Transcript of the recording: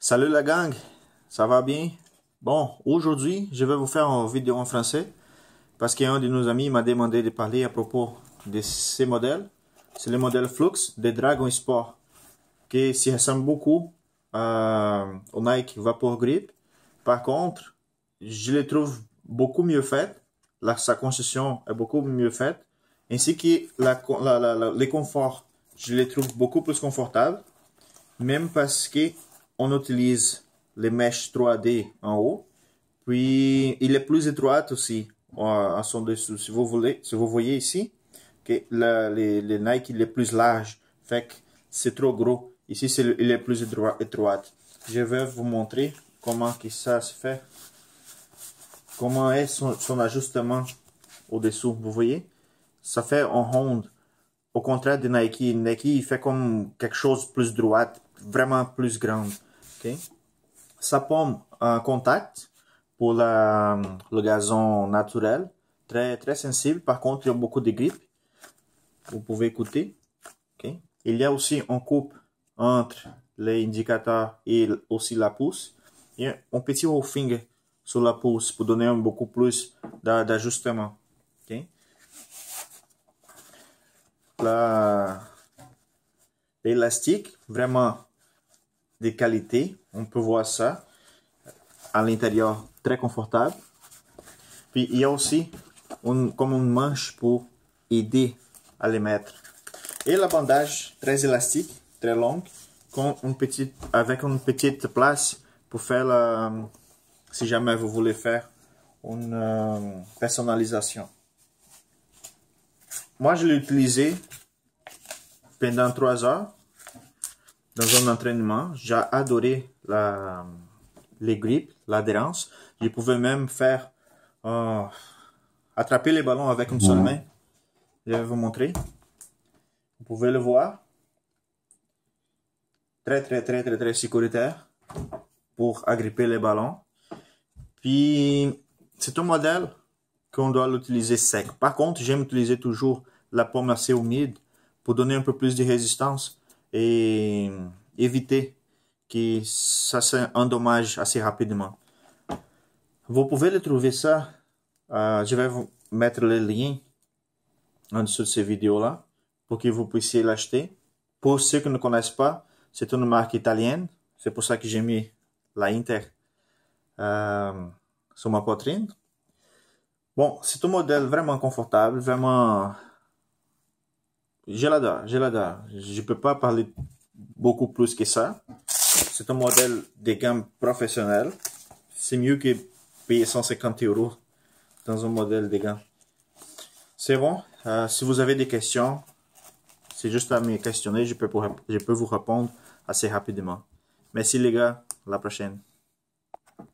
Salut la gang, ça va bien? Bon, aujourd'hui, je vais vous faire une vidéo en français parce qu'un de nos amis m'a demandé de parler à propos de ces modèles. C'est le modèle Flux de Dragon Sport qui se ressemble beaucoup euh, au Nike Vapor Grip. Par contre, je les trouve beaucoup mieux faits. sa concession est beaucoup mieux faite. Ainsi que la, la, les je les trouve beaucoup plus confortable Même parce que on utilise les mèches 3D en haut. Puis, il est plus étroit aussi en son dessous. Si vous voulez, si vous voyez ici, que le, Nike est plus large. Fait que c'est trop gros. Ici, c'est il est plus étroit, Je vais vous montrer comment que ça se fait. Comment est son, ajustement au-dessous. Vous voyez? Ça fait en rond, Au contraire de Nike. Nike, il fait comme quelque chose plus droite. Vraiment plus grand. Okay. Ça pomme en contact pour la, le gazon naturel, très, très sensible. Par contre, il y a beaucoup de grippe. Vous pouvez écouter. Il y a aussi un coupe entre les indicateurs et aussi la pousse. Et un petit haut finger sur la pousse pour donner beaucoup plus d'ajustement. Okay. L'élastique, vraiment de qualité. On peut voir ça à l'intérieur, très confortable. Puis il y a aussi une, comme une manche pour aider à les mettre. Et la bandage très élastique, très long, une petite, avec une petite place pour faire, la, si jamais vous voulez faire une euh, personnalisation. Moi, je l'ai utilisé pendant trois heures dans un entraînement. J'ai adoré la, les grips, l'adhérence. Je pouvais même faire euh, attraper les ballons avec une seule main. Je vais vous montrer. Vous pouvez le voir. Très, très, très, très, très sécuritaire pour agripper les ballons. Puis, c'est un modèle qu'on doit l'utiliser sec. Par contre, j'aime utiliser toujours la pomme assez humide pour donner un peu plus de résistance e evitar que ça un dommage assez rapidamente. Vous pouvez le trouver ça. Uh, je vais vous mettre le lien en dessous de cette vidéo-là pour que vous puissiez l'acheter. Pour ceux que não conhecem, pas, c'est uma marca italiana, C'est por isso que j'ai mis la Inter euh, sur ma poitrine. Bom, c'est um modelo vraiment confortável, vraiment Je l'adore, Je peux pas parler beaucoup plus que ça. C'est un modèle de gamme professionnel. C'est mieux que payer 150 euros dans un modèle de gamme. C'est bon. Euh, si vous avez des questions, c'est juste à me questionner. Je peux, je peux vous répondre assez rapidement. Merci les gars. la prochaine.